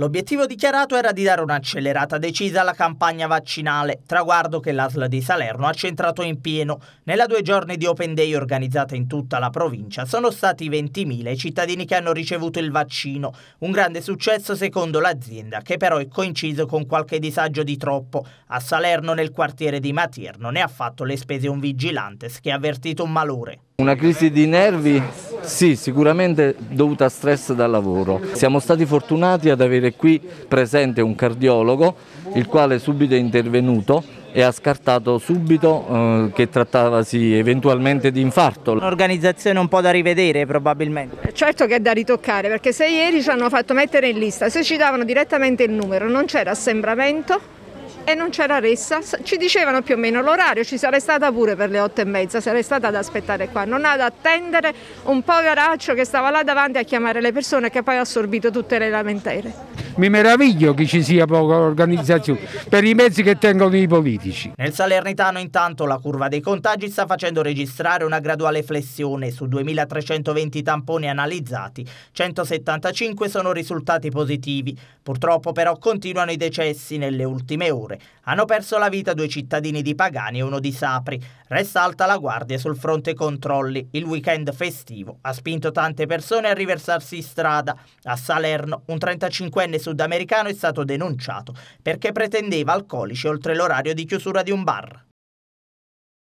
L'obiettivo dichiarato era di dare un'accelerata decisa alla campagna vaccinale, traguardo che l'ASL di Salerno ha centrato in pieno. Nella due giorni di Open Day organizzata in tutta la provincia sono stati 20.000 i cittadini che hanno ricevuto il vaccino, un grande successo secondo l'azienda che però è coinciso con qualche disagio di troppo. A Salerno nel quartiere di Materno ne ha fatto le spese un vigilantes che ha avvertito un malore. Una crisi di nervi sì, sicuramente dovuta a stress dal lavoro. Siamo stati fortunati ad avere qui presente un cardiologo, il quale subito è intervenuto e ha scartato subito eh, che trattavasi eventualmente di infarto. Un'organizzazione un po' da rivedere probabilmente. Certo che è da ritoccare perché se ieri ci hanno fatto mettere in lista, se ci davano direttamente il numero non c'era assembramento, e non c'era ressa, ci dicevano più o meno l'orario, ci sarei stata pure per le otto e mezza, sarei stata ad aspettare qua, non ad attendere un poveraccio che stava là davanti a chiamare le persone che poi ha assorbito tutte le lamentele mi meraviglio che ci sia poca organizzazione per i mezzi che tengono i politici. Nel Salernitano intanto la curva dei contagi sta facendo registrare una graduale flessione. Su 2.320 tamponi analizzati, 175 sono risultati positivi. Purtroppo però continuano i decessi nelle ultime ore. Hanno perso la vita due cittadini di Pagani e uno di Sapri. Resta alta la guardia sul fronte controlli. Il weekend festivo ha spinto tante persone a riversarsi in strada. A Salerno un 35enne su sudamericano è stato denunciato perché pretendeva alcolici oltre l'orario di chiusura di un bar.